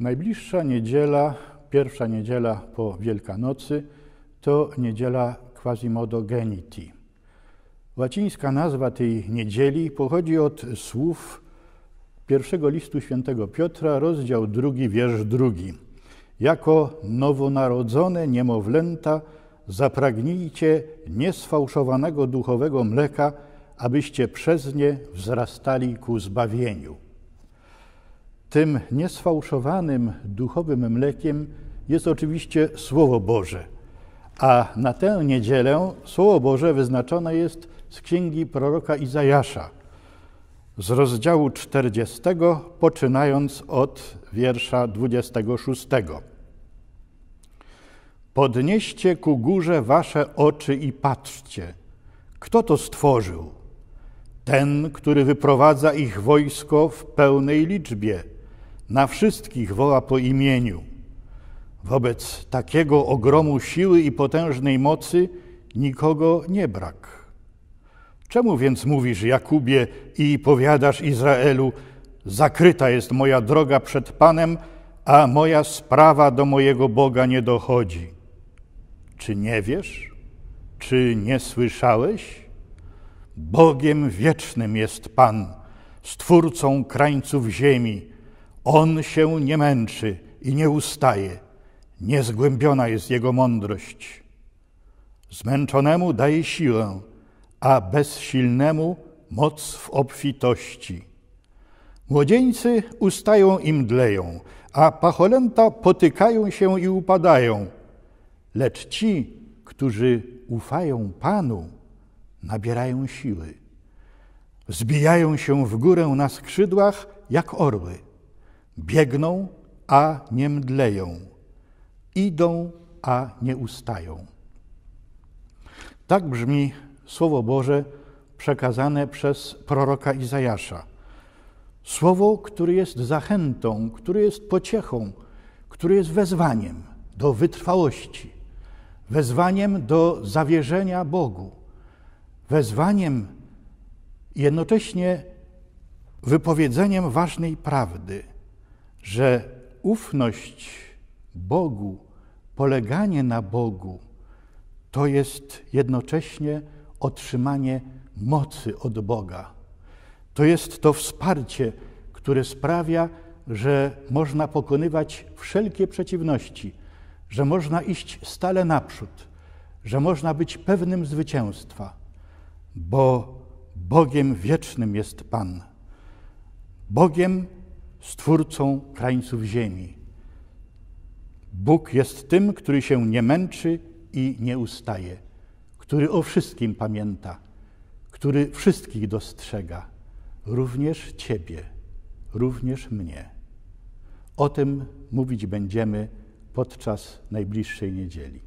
Najbliższa niedziela, pierwsza niedziela po Wielkanocy, to niedziela Quasimodo Geniti. Łacińska nazwa tej niedzieli pochodzi od słów pierwszego listu świętego Piotra, rozdział drugi, wiersz drugi. Jako nowonarodzone niemowlęta zapragnijcie niesfałszowanego duchowego mleka, abyście przez nie wzrastali ku zbawieniu. Tym niesfałszowanym duchowym mlekiem jest oczywiście Słowo Boże. A na tę niedzielę Słowo Boże wyznaczone jest z księgi proroka Izajasza, z rozdziału 40, poczynając od wiersza 26. Podnieście ku górze wasze oczy i patrzcie, kto to stworzył? Ten, który wyprowadza ich wojsko w pełnej liczbie – na wszystkich woła po imieniu. Wobec takiego ogromu siły i potężnej mocy nikogo nie brak. Czemu więc mówisz Jakubie i powiadasz Izraelu, zakryta jest moja droga przed Panem, a moja sprawa do mojego Boga nie dochodzi? Czy nie wiesz? Czy nie słyszałeś? Bogiem wiecznym jest Pan, stwórcą krańców ziemi on się nie męczy i nie ustaje. Niezgłębiona jest jego mądrość. Zmęczonemu daje siłę, a bezsilnemu moc w obfitości. Młodzieńcy ustają i mdleją, a pacholęta potykają się i upadają. Lecz ci, którzy ufają Panu, nabierają siły. Zbijają się w górę na skrzydłach jak orły. Biegną, a nie mdleją. Idą, a nie ustają. Tak brzmi Słowo Boże przekazane przez proroka Izajasza. Słowo, które jest zachętą, które jest pociechą, które jest wezwaniem do wytrwałości, wezwaniem do zawierzenia Bogu, wezwaniem jednocześnie wypowiedzeniem ważnej prawdy że ufność Bogu, poleganie na Bogu, to jest jednocześnie otrzymanie mocy od Boga. To jest to wsparcie, które sprawia, że można pokonywać wszelkie przeciwności, że można iść stale naprzód, że można być pewnym zwycięstwa, bo Bogiem wiecznym jest Pan. Bogiem, Stwórcą krańców ziemi. Bóg jest tym, który się nie męczy i nie ustaje, który o wszystkim pamięta, który wszystkich dostrzega, również Ciebie, również mnie. O tym mówić będziemy podczas najbliższej niedzieli.